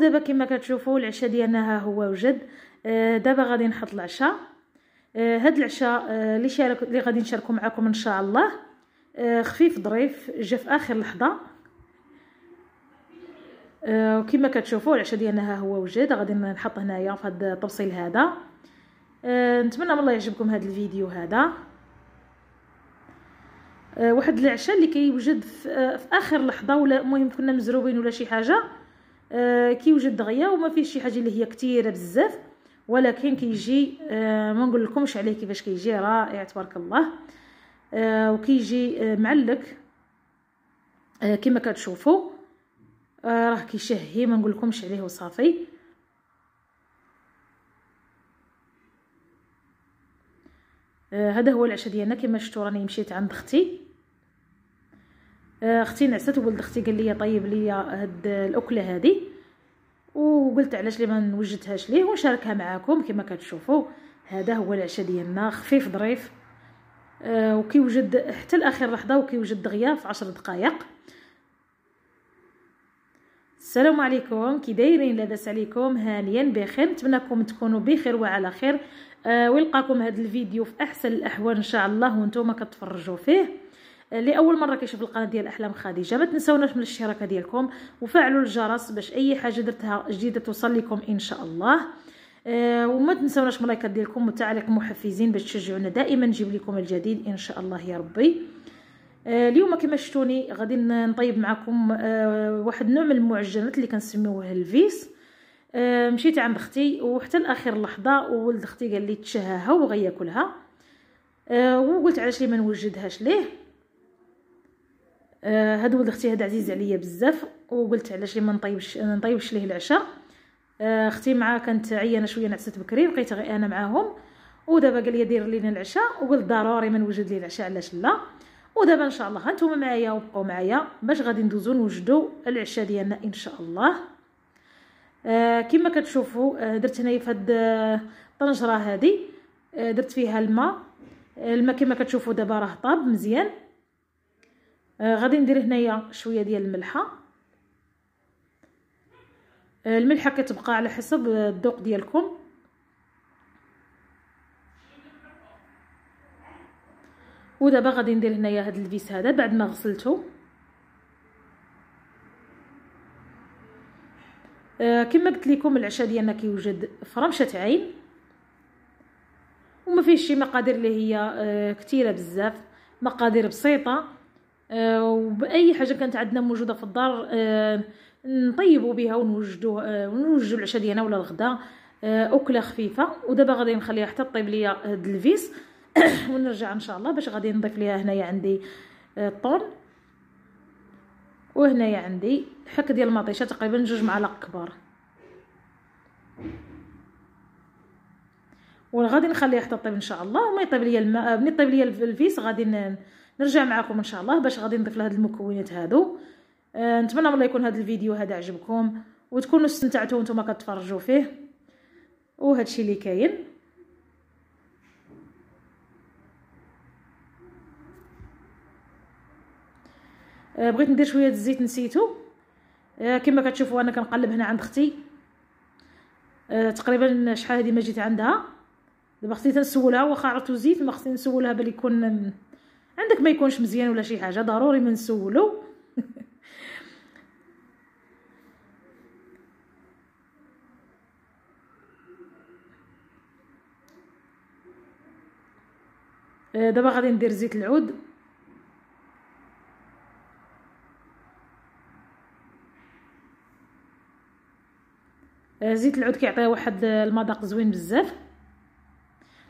ودابا كما كتشوفوا العشاء ديالنا ها هو وجد آه، دابا غادي نحط العشاء آه، هاد العشاء آه، اللي شارك اللي غادي نشاركو معكم ان شاء الله خفيف ظريف جا في اخر لحظه وكما كتشوفوا العشاء ديالنا ها هو وجد غادي نحط هنايا في هاد التوصيل هذا نتمنى من الله يعجبكم هذا الفيديو هذا واحد العشاء اللي كيوجد في اخر لحظه ولا المهم كنا مزروبين ولا شي حاجه آه، كيوجد دغيا وما فيهش شي حاجه اللي هي كثيره بزاف ولكن كيجي آه، ما نقول لكمش عليه كيفاش كيجي رائع تبارك الله آه، وكيجي معلق كما كتشوفوا راه كيشهي ما نقول لكمش عليه وصافي هذا هو العشاء ديالنا كما شفتوا راني مشيت عند اختي آه، اختي نعست ولد اختي قال لي طيب لي هاد الاكله هذه وقلت علاش لي ما نوجدهاش ليه ونشاركها معاكم كما كتشوفوا هذا هو العشاء ديالنا خفيف ظريف آه، وكيوجد حتى لاخر لحظه وكيوجد دغيا في عشر دقائق السلام عليكم كي دايرين لاباس عليكم هانيا بخير نتمنىكم تكونوا بخير وعلى خير أه ويلقاكم هذا الفيديو في احسن الاحوال ان شاء الله وانتم كتفرجوا فيه اللي اول مره كيشوف القناه ديال احلام خديجه ما تنساوناش من الاشتراك ديالكم وفعلوا الجرس باش اي حاجه درتها جديده توصل لكم ان شاء الله أه وما تنساوناش من لايكات ديالكم وتعليق محفزين باش تشجعونا دائما نجيب لكم الجديد ان شاء الله يا ربي آه، اليوم كما شفتوني غادي نطيب معكم آه، واحد النوع من المعجنات اللي كنسميوه الفيس آه، مشيت عند اختي وحتى لاخر لحظه وولد اختي قال لي تشهاها وغياكلها وقلت علاش لي ما نوجدهاش ليه آه هاد ولد اختي هذا عزيز عليا بزاف وقلت علاش لي ما نطيبش آه، نطيبش ليه العشاء آه اختي معاه كانت عيانه شويه نعست بكري بقيت غير انا معاهم ودابا قال لي دير لينا العشاء وقلت ضروري ما نوجد ليه العشاء علاش لا ودابا ان شاء الله هانتوما معايا وبقوا معايا باش غادي ندوزو نوجدو العشاء ديالنا ان شاء الله آه كما كتشوفوا آه درت هنايا في هاد الطنجره آه، هذه آه درت فيها الماء آه، الماء كما كتشوفوا دابا راه طاب مزيان آه غادي ندير هنايا شويه ديال الملحه آه الملحه كتبقى على حسب الذوق ديالكم ودابا غادي ندير هنايا هذا الفيس هذا بعد ما غسلته آه كما قلت لكم العشاء ديالنا كيوجد في رمشه عين وما فيهش شي مقادير اللي هي آه كثيره بزاف مقادير بسيطه آه، وباي حاجه كانت عندنا موجوده في الدار آه، نطيبوا بها ونوجدوا آه، ونوجدوا العشاء ديالنا ولا الغداء اكله خفيفه ودابا غادي نخليها حتى طيب ليا هاد الفيس ونرجع ان شاء الله باش غادي نضيف ليها هنايا عندي الطون وهنايا عندي حك ديال المطيشه تقريبا جوج معالق كبار وغادي نخليها حتى طيب ان شاء الله وما يطيب ليا الماء ملي طيب ليا الفيس غادي نرجع معكم ان شاء الله باش غادي نضيف لهاد المكونات هادو آه نتمنى والله يكون هذا الفيديو هذا عجبكم وتكونوا استمتعتوا وانتم كتفرجوا فيه الشيء اللي كاين آه بغيت ندير شويه الزيت نسيتو آه كما كتشوفوا انا كنقلب هنا عند اختي آه تقريبا شحال هذه ما جيت عندها دابا خصني تنسولها واخا عرفتو زيت ما خصني نسولها باللي يكون عندك ما يكونش مزيان ولا شي حاجه ضروري ما نسولو آه، دابا غادي ندير زيت العود آه، زيت العود كيعطي واحد آه، المذاق زوين بزاف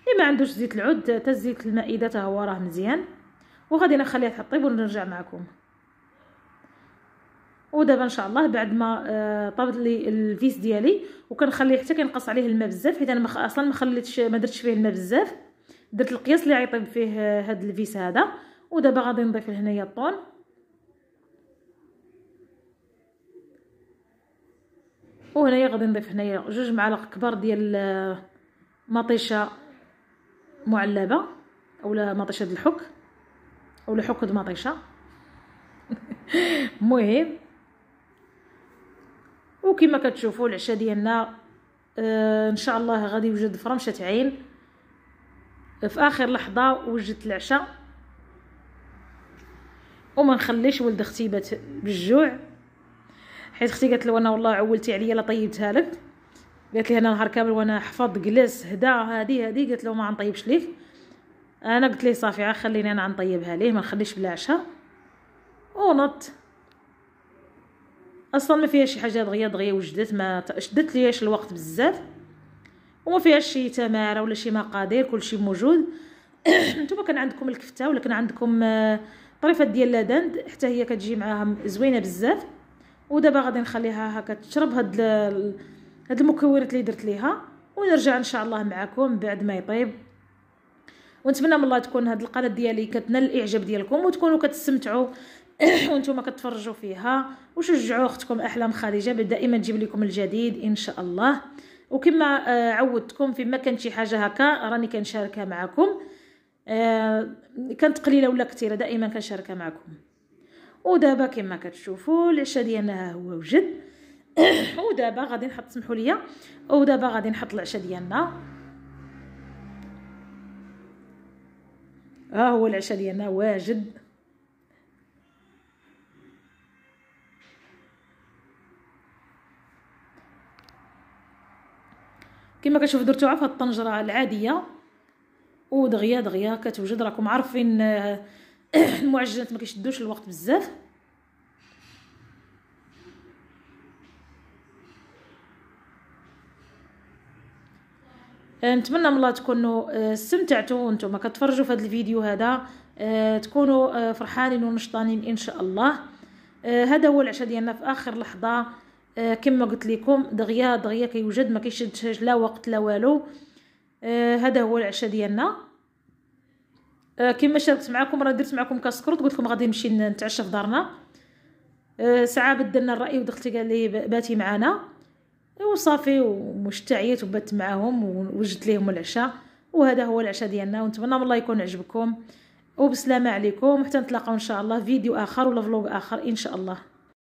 اللي ما عندوش زيت العود حتى زيت المائده حتى هو راه مزيان وغادي نخليها تطيب ونرجع معكم ودابا ان شاء الله بعد ما آه، طابت لي الفيس ديالي وكنخليه حتى كينقص عليه الماء بزاف حيت انا مخ... اصلا ما خليتش ما درتش فيه الماء بزاف درت القياس اللي عيطيب فيه آه، هاد الفيس هذا ودابا غادي نضيف لهنايا الطون وهنايا غادي نضيف هنايا جوج معالق كبار ديال آه، مطيشه معلبه اولا مطيشه الحك او لحوك مطيشه مهم وكما كتشوفوا العشاء ديالنا آه ان شاء الله غادي يوجد فرمشه عين في اخر لحظه وجدت العشاء وما نخليش ولد اختي بات بالجوع حيت اختي قالت له انا والله عولتي عليا لا طيبتها لك قالت لي انا نهار كامل وانا حفظ جلس هدا هادي هادي قالت له ما نطيبش ليك انا قلت ليه صافي خليني انا نطيبها ليه ما نخليش بالعشاء ونط اصلا ما فيها شي حاجه دغيا دغيا وجدت ما شدت ليش الوقت بزاف وما فيهاش شي تماره ولا شي مقادير كلشي موجود نتوما كان عندكم الكفته ولا كان عندكم آه، طريفات ديال لادند حتى هي كتجي معاها زوينه بزاف ودابا غادي نخليها هكا تشرب هاد هاد المكونات اللي درت ليها ونرجع ان شاء الله معكم بعد ما يطيب ونتمنى من الله تكون هذه القناه ديالي كتنال الاعجاب ديالكم وتكونوا كتستمتعوا وانتم كتفرجوا فيها وشجعوا اختكم احلام خارجه دائما تجيب لكم الجديد ان شاء الله وكما آه، عودتكم فيما كانت شي حاجه هكا راني كنشاركها معكم آه، كانت قليله ولا كثيره دائما كنشاركها معكم ودابا كما كتشوفوا العشاء ديالنا هو وجد ودابا غادي نحط سمحوا لي ودابا غادي نحط العشاء ديالنا ها اه هو العشاء ديالنا واجد كما كتشوفوا درتوها في هاد الطنجره العاديه ودغيا دغيا كتوجد راكم عارفين آه، المعجنات ما كيشدوش الوقت بزاف نتمنى من الله تكونوا آه، استمتعتوا وانتم كتفرجوا في هذا الفيديو هذا آه، تكونوا آه، فرحانين ونشطانين ان شاء الله هذا هو العشاء ديالنا في اخر لحظه كما قلت لكم دغيا دغيا كيوجد ما كيشدش لا وقت لا والو هذا هو العشاء ديالنا كما شاركت معكم راه درت معكم كاسكروت قلت لكم غادي نمشي نتعشى في دارنا ساعه بدلنا الراي ودختي قال لي باتي معانا صافي ومشتعيت وبت معاهم ووجدت ليهم العشاء وهذا هو العشاء ديالنا ونتمنى من الله يكون عجبكم وبسلامه عليكم حتى نتلاقاو ان شاء الله فيديو اخر ولا فلوق اخر ان شاء الله